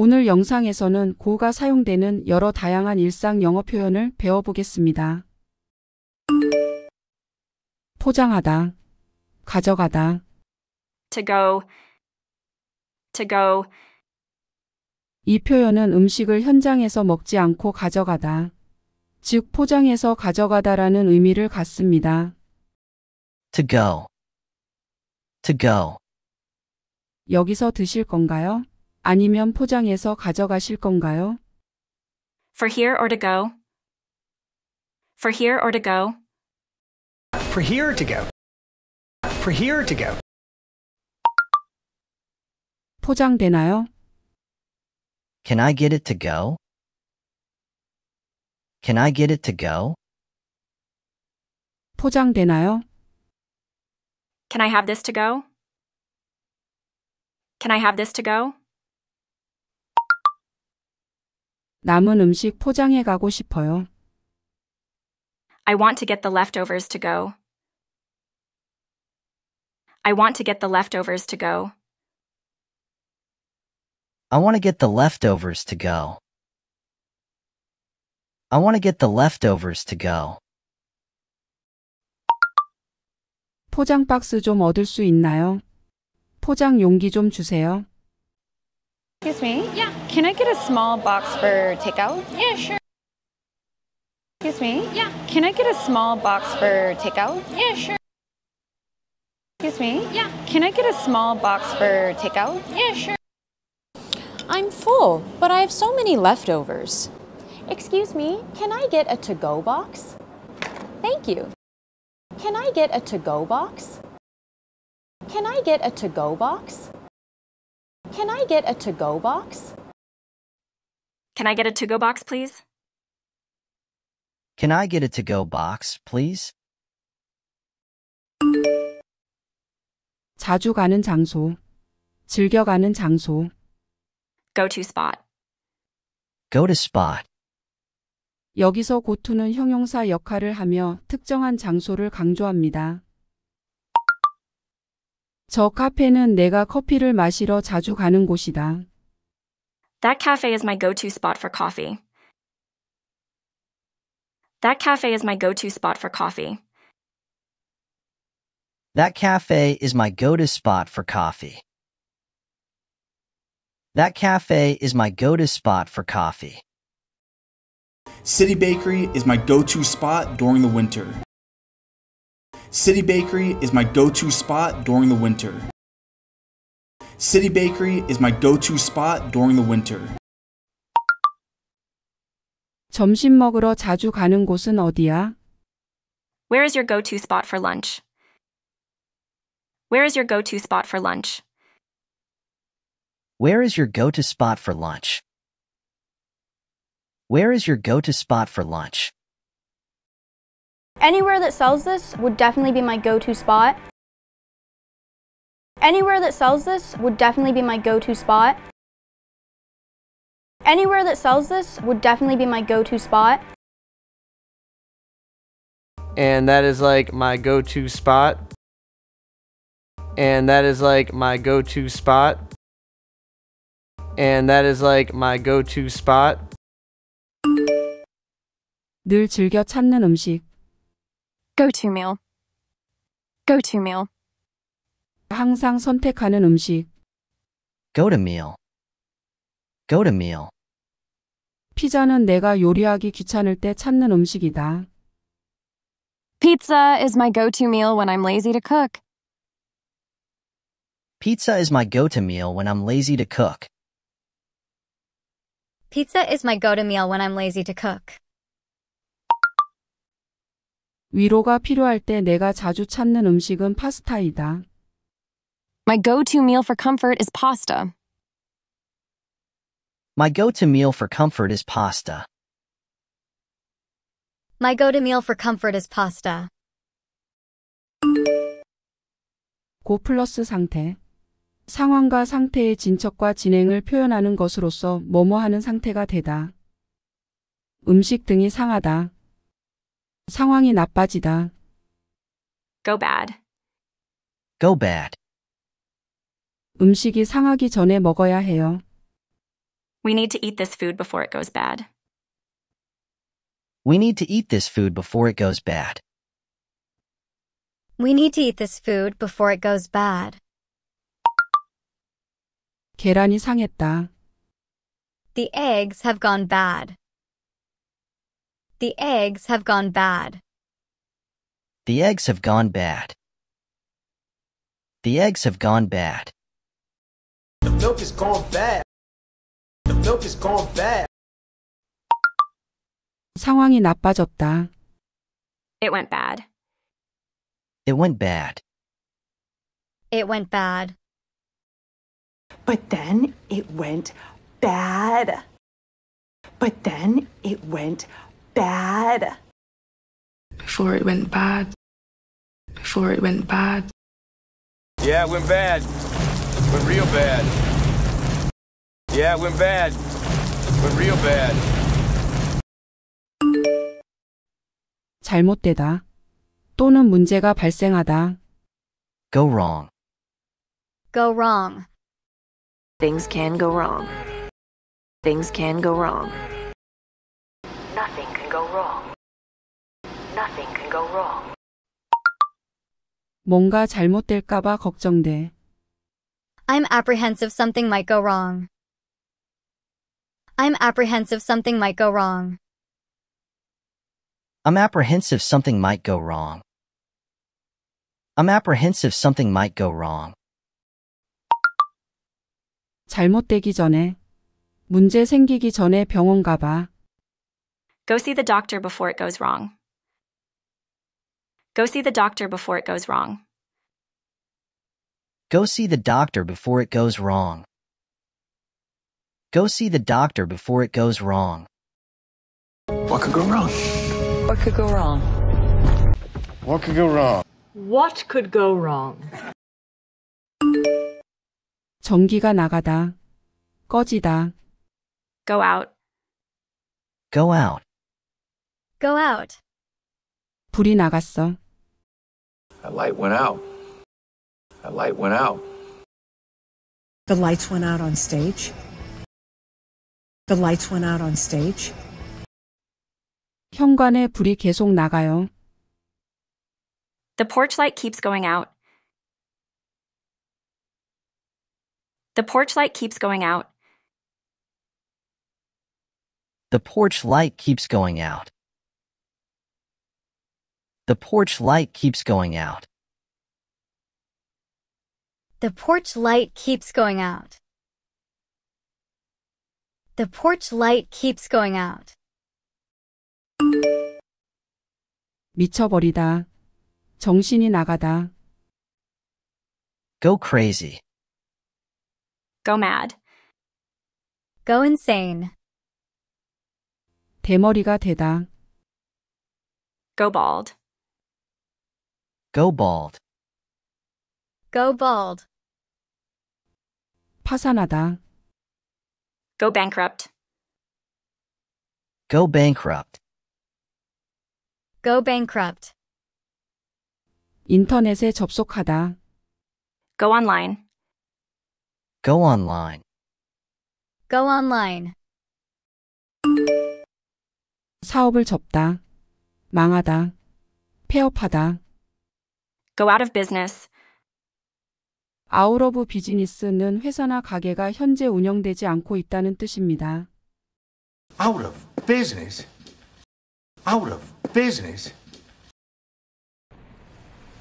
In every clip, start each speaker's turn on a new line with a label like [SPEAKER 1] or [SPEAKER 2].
[SPEAKER 1] 오늘 영상에서는 고가 사용되는 여러 다양한 일상 영어 표현을 배워보겠습니다. 포장하다, 가져가다
[SPEAKER 2] to go, to go,
[SPEAKER 1] 이 표현은 음식을 현장에서 먹지 않고 가져가다, 즉 포장해서 가져가다라는 의미를 갖습니다.
[SPEAKER 3] to go, to go.
[SPEAKER 1] 여기서 드실 건가요? 아니면 포장해서 가져가실 건가요?
[SPEAKER 2] For here or to go? For here or to go?
[SPEAKER 4] For here to go. For here to go.
[SPEAKER 1] 포장되나요?
[SPEAKER 3] Can I get it to go? Can I get it to go?
[SPEAKER 1] 포장되나요?
[SPEAKER 2] Can I have this to go? Can I have this to go?
[SPEAKER 1] 남은 음식 포장해 가고 싶어요.
[SPEAKER 2] I want to get the leftovers to go. I want to get the leftovers to go.
[SPEAKER 3] I want to get the leftovers to go. I want to get the leftovers to go.
[SPEAKER 1] 포장 박스 좀 얻을 수 있나요? 포장 용기 좀 주세요.
[SPEAKER 2] Excuse me? Yeah. Can I get a small box for takeout? Yeah, sure. Excuse me? Yeah. Can I get a small box for takeout? Yeah, sure. Excuse me? Yeah. Can I get a small box for takeout? Yeah, sure. I'm full, but I have so many leftovers. Excuse me,
[SPEAKER 4] can I get a to-go box? Thank you. Can I get a to-go box? Can I get a to-go box? Can I get a to-go box? Can
[SPEAKER 2] I get a to-go box, please?
[SPEAKER 3] Can I get a to-go box, please?
[SPEAKER 1] 자주 가는 장소, 즐겨 가는 장소. Go
[SPEAKER 2] to spot.
[SPEAKER 3] Go to spot.
[SPEAKER 1] 여기서 고투는 형용사 역할을 하며 특정한 장소를 강조합니다. 저 카페는 내가 커피를 마시러 자주 가는 곳이다.
[SPEAKER 2] That cafe is my go-to spot for coffee. That cafe is my go-to spot for coffee.
[SPEAKER 3] That cafe is my go-to spot for coffee. That cafe is my go-to spot for coffee. City
[SPEAKER 4] Bakery is my go-to spot during the winter. City Bakery is my go-to spot during the winter. City Bakery is my go-to spot during the winter.
[SPEAKER 1] 점심 먹으러 자주 가는 곳은 어디야?
[SPEAKER 2] Where is your go-to spot for lunch? Where is your go-to spot for lunch?
[SPEAKER 3] Where is your go-to spot for lunch? Where is your go-to spot for lunch?
[SPEAKER 5] Anywhere that sells this would definitely be my go-to spot. Anywhere that sells this would definitely be my go-to spot. Anywhere that sells this would definitely be my go-to spot.
[SPEAKER 4] And that is like my go-to spot. And that is like my go-to spot.
[SPEAKER 3] And that is like my go-to spot.
[SPEAKER 1] 늘 즐겨 찾는 음식. Go-to meal. Go-to meal. 항상 선택하는 음식.
[SPEAKER 3] Go to meal. Go to meal.
[SPEAKER 1] 피자는 내가 요리하기 귀찮을 때 찾는 음식이다. Pizza is my go-to meal when I'm lazy to
[SPEAKER 3] cook. Pizza is my go-to meal when I'm lazy to cook.
[SPEAKER 5] Pizza is my go-to meal when I'm lazy to cook.
[SPEAKER 1] 위로가 필요할 때 내가 자주 찾는 음식은 파스타이다. My go-to meal for comfort is pasta.
[SPEAKER 3] My go-to meal for comfort is pasta.
[SPEAKER 1] My go-to meal for comfort is pasta. 고 플러스 상태 상황과 상태의 진척과 진행을 표현하는 것으로서 뭐뭐하는 상태가 되다. 음식 등이 상하다. 상황이 나빠지다. Go bad. Go bad. 음식이 상하기 전에 먹어야 해요.
[SPEAKER 2] We need to eat this food before it goes bad.
[SPEAKER 3] We need to eat this food before it goes bad.
[SPEAKER 2] We need to eat
[SPEAKER 5] this food before it goes bad.
[SPEAKER 1] 계란이
[SPEAKER 3] 상했다.
[SPEAKER 5] The eggs have gone bad. The eggs have gone bad.
[SPEAKER 3] The eggs have gone bad. The eggs have gone bad.
[SPEAKER 4] The milk is gone bad. The milk is gone bad.
[SPEAKER 1] 상황이 나빠졌다.
[SPEAKER 2] It went bad.
[SPEAKER 1] It went bad.
[SPEAKER 5] It went bad. But then
[SPEAKER 4] it went bad. But then it went bad. Before it went bad. Before it went bad. Yeah, it went bad. Went real bad. Yeah, it went bad. Went real bad.
[SPEAKER 1] 잘못되다. 또는 문제가 발생하다.
[SPEAKER 3] Go wrong.
[SPEAKER 5] Go wrong.
[SPEAKER 3] Things can
[SPEAKER 4] go wrong. Things can go wrong. Nothing can go wrong. Nothing can go wrong.
[SPEAKER 1] 뭔가 잘못될까봐 걱정돼.
[SPEAKER 5] I'm apprehensive something might go wrong. I'm apprehensive something might go wrong.
[SPEAKER 3] I'm apprehensive something might go wrong. I'm apprehensive something might go wrong. 잘못되기
[SPEAKER 1] 전에 문제 생기기 전에 병원 가봐. Go
[SPEAKER 2] see the doctor before it goes wrong. Go see the doctor before it goes wrong.
[SPEAKER 3] Go see the doctor before it goes wrong. Go see the doctor before it goes wrong. What could go wrong?
[SPEAKER 4] What could go wrong?
[SPEAKER 3] What could go wrong?
[SPEAKER 4] What could go wrong?
[SPEAKER 1] 전기가 나가다. 꺼지다.
[SPEAKER 2] Go out.
[SPEAKER 3] Go out.
[SPEAKER 1] Go out. 불이 나갔어.
[SPEAKER 4] That light went out. That light went out. The lights went out on stage. The lights went out on stage.
[SPEAKER 1] 현관에 불이 계속 나가요.
[SPEAKER 2] The porch light keeps going out. The porch light keeps going out.
[SPEAKER 3] The porch light keeps going out. The porch light keeps going out.
[SPEAKER 5] The porch light keeps going out. The porch light keeps going out.
[SPEAKER 1] 미쳐버리다. 정신이 나가다.
[SPEAKER 3] Go crazy. Go mad.
[SPEAKER 1] Go insane. 대머리가 되다. Go bald.
[SPEAKER 3] Go bald.
[SPEAKER 1] Go bald. 파산하다.
[SPEAKER 2] go bankrupt,
[SPEAKER 3] go bankrupt,
[SPEAKER 5] go bankrupt,
[SPEAKER 1] 인터넷에 접속하다. go online,
[SPEAKER 3] go online,
[SPEAKER 1] go online, 사업을 접다. 망하다. 폐업하다. go out of business, 아우러브 비즈니스는 회사나 가게가 현재 운영되지 않고 있다는 뜻입니다.
[SPEAKER 4] Out of business. Out of business.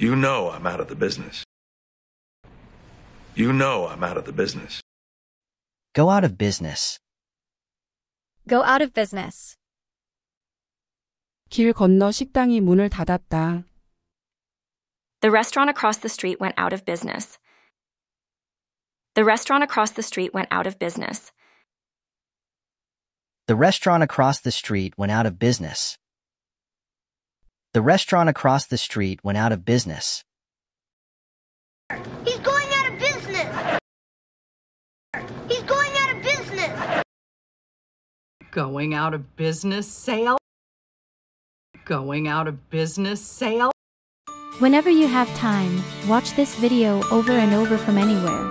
[SPEAKER 4] You know I'm out of
[SPEAKER 5] the business. You know I'm out of the business.
[SPEAKER 3] Go out of business.
[SPEAKER 1] Go out of business. 길 건너 식당이 문을 닫았다. The restaurant
[SPEAKER 2] across the street went out of business. The restaurant across the street went out of
[SPEAKER 3] business. The restaurant across the street went out of business. The restaurant across the street went out of business.
[SPEAKER 4] He's going out of business. He's going out of business.
[SPEAKER 3] Going out of business sale. Going out of business sale.
[SPEAKER 4] Whenever you have time, watch this video over and over from anywhere.